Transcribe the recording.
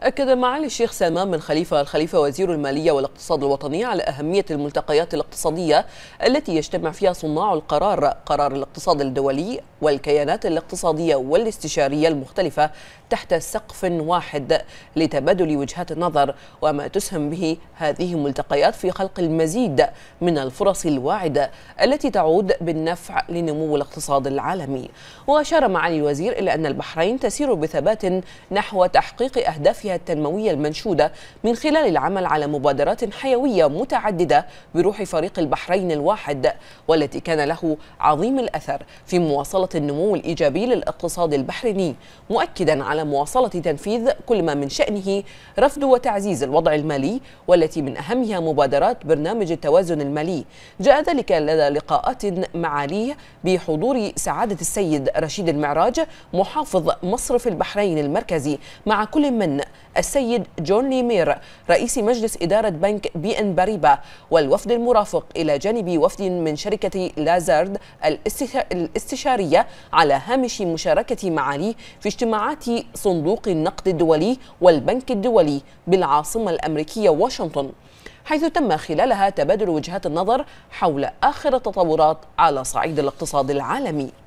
أكد معالي الشيخ سلمان بن خليفة الخليفة وزير المالية والاقتصاد الوطني على أهمية الملتقيات الاقتصادية التي يجتمع فيها صناع القرار قرار الاقتصاد الدولي والكيانات الاقتصادية والاستشارية المختلفة تحت سقف واحد لتبادل وجهات النظر وما تسهم به هذه الملتقيات في خلق المزيد من الفرص الواعدة التي تعود بالنفع لنمو الاقتصاد العالمي وأشار معالي الوزير إلى أن البحرين تسير بثبات نحو تحقيق أهدافها الدافئة التنموية المنشودة من خلال العمل على مبادرات حيوية متعددة بروح فريق البحرين الواحد والتي كان له عظيم الأثر في مواصلة النمو الإيجابي للاقتصاد البحريني مؤكدا على مواصلة تنفيذ كل ما من شأنه رفض وتعزيز الوضع المالي والتي من أهمها مبادرات برنامج التوازن المالي جاء ذلك لدى لقاءات معاليه بحضور سعادة السيد رشيد المعراج محافظ مصرف البحرين المركزي مع كل من السيد جون ليمير رئيس مجلس إدارة بنك بي إن باريبا والوفد المرافق إلى جانب وفد من شركة لازارد الاستشارية على هامش مشاركة معاليه في اجتماعات صندوق النقد الدولي والبنك الدولي بالعاصمة الأمريكية واشنطن حيث تم خلالها تبادل وجهات النظر حول آخر التطورات على صعيد الاقتصاد العالمي